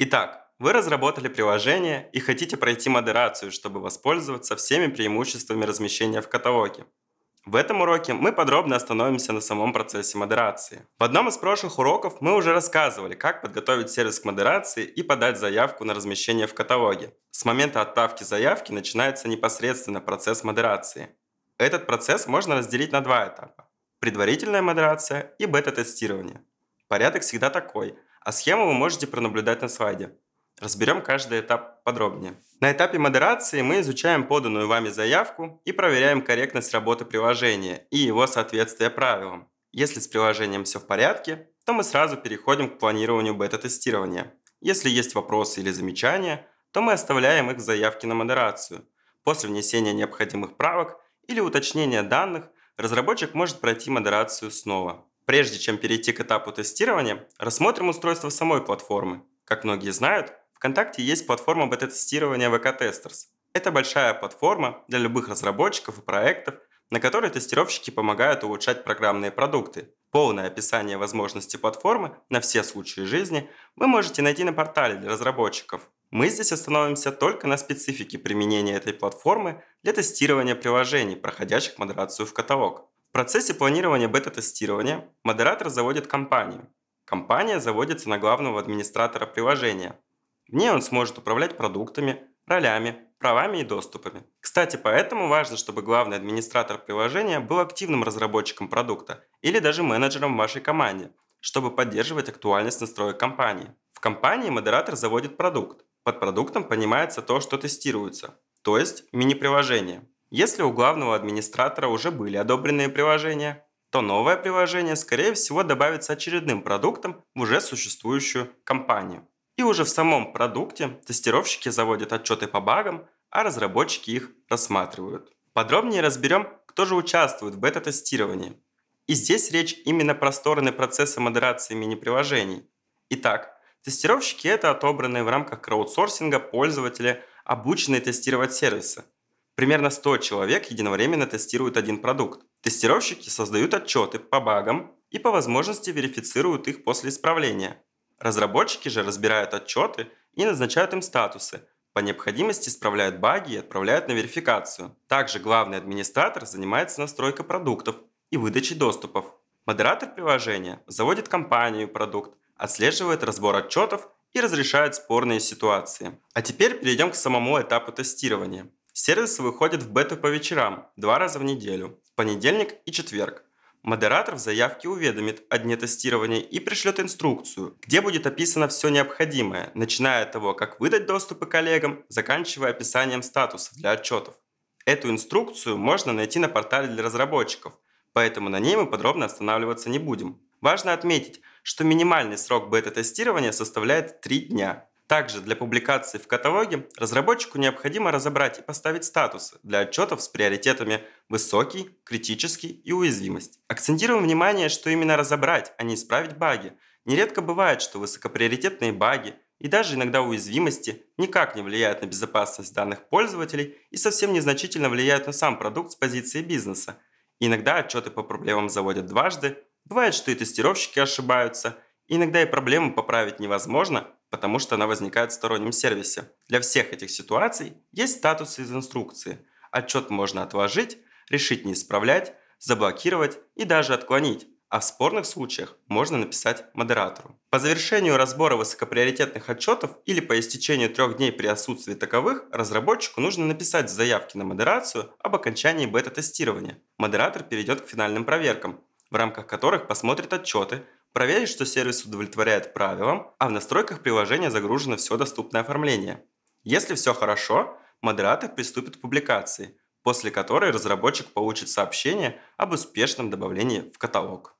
Итак, вы разработали приложение и хотите пройти модерацию, чтобы воспользоваться всеми преимуществами размещения в каталоге. В этом уроке мы подробно остановимся на самом процессе модерации. В одном из прошлых уроков мы уже рассказывали, как подготовить сервис к модерации и подать заявку на размещение в каталоге. С момента отправки заявки начинается непосредственно процесс модерации. Этот процесс можно разделить на два этапа – предварительная модерация и бета-тестирование. Порядок всегда такой – а схему вы можете пронаблюдать на слайде. Разберем каждый этап подробнее. На этапе модерации мы изучаем поданную вами заявку и проверяем корректность работы приложения и его соответствие правилам. Если с приложением все в порядке, то мы сразу переходим к планированию бета-тестирования. Если есть вопросы или замечания, то мы оставляем их в заявке на модерацию. После внесения необходимых правок или уточнения данных разработчик может пройти модерацию снова. Прежде чем перейти к этапу тестирования, рассмотрим устройство самой платформы. Как многие знают, ВКонтакте есть платформа бета-тестирования VK Testers. Это большая платформа для любых разработчиков и проектов, на которой тестировщики помогают улучшать программные продукты. Полное описание возможностей платформы на все случаи жизни вы можете найти на портале для разработчиков. Мы здесь остановимся только на специфике применения этой платформы для тестирования приложений, проходящих модерацию в каталог. В процессе планирования бета-тестирования модератор заводит компанию. Компания заводится на главного администратора приложения. В ней он сможет управлять продуктами, ролями, правами и доступами. Кстати, поэтому важно, чтобы главный администратор приложения был активным разработчиком продукта или даже менеджером в вашей команде, чтобы поддерживать актуальность настроек компании. В компании модератор заводит продукт. Под продуктом понимается то, что тестируется, то есть мини-приложение. Если у главного администратора уже были одобренные приложения, то новое приложение, скорее всего, добавится очередным продуктом в уже существующую компанию. И уже в самом продукте тестировщики заводят отчеты по багам, а разработчики их рассматривают. Подробнее разберем, кто же участвует в бета-тестировании. И здесь речь именно про стороны процесса модерации мини-приложений. Итак, тестировщики – это отобранные в рамках краудсорсинга пользователи, обученные тестировать сервисы – Примерно 100 человек единовременно тестируют один продукт. Тестировщики создают отчеты по багам и по возможности верифицируют их после исправления. Разработчики же разбирают отчеты и назначают им статусы, по необходимости исправляют баги и отправляют на верификацию. Также главный администратор занимается настройкой продуктов и выдачей доступов. Модератор приложения заводит компанию продукт, отслеживает разбор отчетов и разрешает спорные ситуации. А теперь перейдем к самому этапу тестирования. Сервис выходит в бету по вечерам, два раза в неделю, в понедельник и четверг. Модератор в заявке уведомит о дне тестирования и пришлет инструкцию, где будет описано все необходимое, начиная от того, как выдать доступы коллегам, заканчивая описанием статусов для отчетов. Эту инструкцию можно найти на портале для разработчиков, поэтому на ней мы подробно останавливаться не будем. Важно отметить, что минимальный срок бета-тестирования составляет 3 дня. Также для публикации в каталоге разработчику необходимо разобрать и поставить статусы для отчетов с приоритетами «высокий», «критический» и «уязвимость». Акцентируем внимание, что именно разобрать, а не исправить баги. Нередко бывает, что высокоприоритетные баги и даже иногда уязвимости никак не влияют на безопасность данных пользователей и совсем незначительно влияют на сам продукт с позиции бизнеса. И иногда отчеты по проблемам заводят дважды, бывает, что и тестировщики ошибаются, иногда и проблему поправить невозможно, потому что она возникает в стороннем сервисе. Для всех этих ситуаций есть статусы из инструкции. Отчет можно отложить, решить не исправлять, заблокировать и даже отклонить. А в спорных случаях можно написать модератору. По завершению разбора высокоприоритетных отчетов или по истечению трех дней при отсутствии таковых, разработчику нужно написать в заявке на модерацию об окончании бета-тестирования. Модератор перейдет к финальным проверкам, в рамках которых посмотрит отчеты, проверить, что сервис удовлетворяет правилам, а в настройках приложения загружено все доступное оформление. Если все хорошо, модератор приступит к публикации, после которой разработчик получит сообщение об успешном добавлении в каталог.